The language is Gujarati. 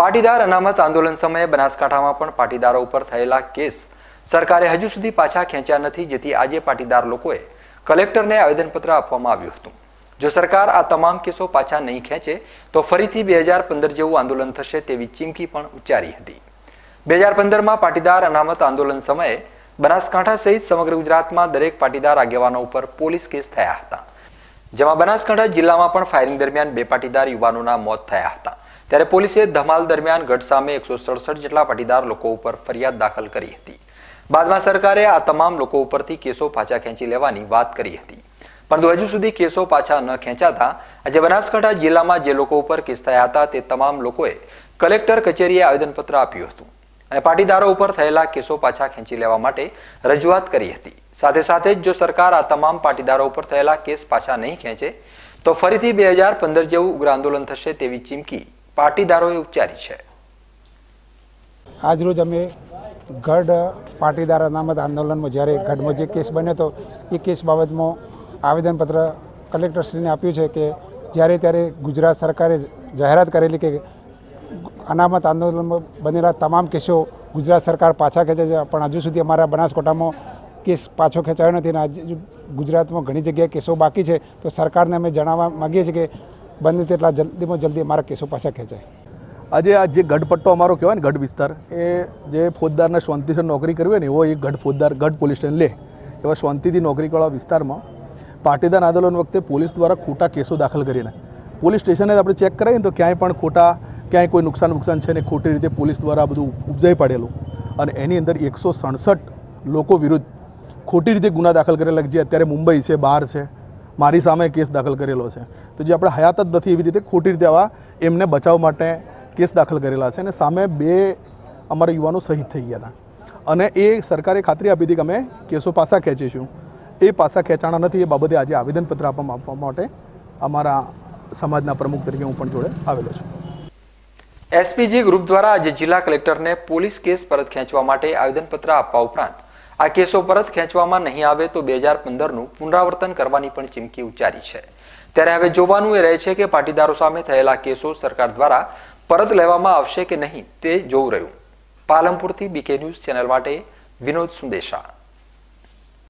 પાટીદાર અનામત આંદોલન સમયે બનાસકાંઠામાં પણ પાટીદારો ઉપર થયેલા કેસ સરકારે હજુ સુધી પાછા ખેંચ્યા નથી જેથી આજે પાટીદાર લોકોએ કલેક્ટરને આવેદનપત્ર આપવામાં આવ્યું હતું જો સરકાર આ તમામ કેસો પાછા નહીં ખેંચે તો ફરીથી બે હજાર પંદર જેવું આંદોલન થશે તેવી ચીમકી પણ ઉચ્ચારી હતી બે હજાર પંદરમાં પાટીદાર અનામત આંદોલન સમયે બનાસકાંઠા સહિત સમગ્ર ગુજરાતમાં દરેક પાટીદાર આગેવાનો ઉપર પોલીસ કેસ થયા હતા જેમાં બનાસકાંઠા જિલ્લામાં પણ ફાયરિંગ દરમિયાન બે પાટીદાર યુવાનોના મોત થયા હતા ત્યારે પોલીસે ધમાલ દરમિયાન ગઢ સામે એકસો સડસઠ જેટલા પાટીદાર લોકો ઉપર ફરિયાદ દાખલ કરી હતી બાદમાં સરકારે આ તમામ લોકો ઉપરથી કેસો પાછા ખેંચી લેવાની વાત કરી હતી પરંતુ હજુ સુધી કેસો પાછા ન ખેંચાતા આજે બનાસકાંઠા જિલ્લામાં જે લોકો ઉપર કેસ થયા હતા તે તમામ લોકોએ કલેક્ટર કચેરીએ આવેદનપત્ર આપ્યું હતું અને પાટીદારો ઉપર થયેલા કેસો પાછા ખેંચી લેવા માટે રજૂઆત કરી હતી સાથે સાથે જ જો સરકાર આ તમામ પાટીદારો ઉપર થયેલા કેસ પાછા નહીં ખેંચે તો ફરીથી બે હજાર પંદર જેવું ઉગ્ર આંદોલન થશે તેવી ચીમકી પાટીદારોએ ઉચ્ચારી છે આજરોજ અમે ગઢ પાટીદાર અનામત આંદોલનમાં જ્યારે ગઢમાં જે કેસ બન્યો હતો એ કેસ બાબતમાં આવેદનપત્ર કલેક્ટરશ્રીને આપ્યું છે કે જ્યારે ત્યારે ગુજરાત સરકારે જાહેરાત કરેલી કે અનામત આંદોલનમાં બનેલા તમામ કેસો ગુજરાત સરકાર પાછા ખેંચે છે પણ હજુ સુધી અમારા બનાસકોટામાં કેસ પાછો ખેંચાયો નથી અને આજે ગુજરાતમાં ઘણી જગ્યાએ કેસો બાકી છે તો સરકારને અમે જણાવવા માગીએ છીએ કે બને તેટલા જલ્દીમાં જલ્દી અમારા કેસો પાસે ખેંચાય આજે આ જે ગઢપટ્ટો અમારો કહેવાય ને ગઢ વિસ્તાર એ જે ફોજદારના શાંતિથી નોકરી કરવી હોય ને એવો એક ગઢ ફોજદાર ગઢ પોલીસ સ્ટેશન લે એવા શાંતિથી નોકરીવાળા વિસ્તારમાં પાટીદાર આંદોલન વખતે પોલીસ દ્વારા ખોટા કેસો દાખલ કરીને પોલીસ સ્ટેશને આપણે ચેક કરાવીએ તો ક્યાંય પણ ખોટા ક્યાંય કોઈ નુકસાન વુકસાન છે ને ખોટી રીતે પોલીસ દ્વારા બધું ઉપજાઈ પાડેલું અને એની અંદર એકસો સડસઠ લોકો વિરુદ્ધ ખોટી રીતે ગુના દાખલ કરેલા જે અત્યારે મુંબઈ છે બહાર છે મારી સામે કેસ દાખલ કરેલો છે તો જે આપણે હયાત જ નથી એવી રીતે ખોટી રીતે આવા એમને બચાવ માટે કેસ દાખલ કરેલા છે અને સામે બે અમારા યુવાનો શહીદ થઈ ગયા હતા અને એ સરકારે ખાતરી આપી હતી કે અમે કેસો પાસા ખેંચીશું એ પાસા ખેંચાણા નથી એ બાબતે આજે આવેદનપત્ર આપવામાં આપવા માટે અમારા સમાજના પ્રમુખ તરીકે હું પણ જોડે આવેલો છું એસપીજી ગ્રુપ દ્વારા આજે જિલ્લા કલેક્ટરને પોલીસ કેસ પરત ખેંચવા માટે આવેદનપત્ર આપવા ઉપરાંત આ કેસો પરત ખેંચવામાં નહીં આવે તો બે હજાર પંદરનું પુનરાવર્તન કરવાની પણ ચીમકી ઉચ્ચારી છે ત્યારે હવે જોવાનું એ રહે છે કે પાટીદારો સામે થયેલા કેસો સરકાર દ્વારા પરત લેવામાં આવશે કે નહીં તે જોવું રહ્યું પાલમપુરથી બીકે ન્યૂઝ ચેનલ માટે વિનોદ સુંદેશા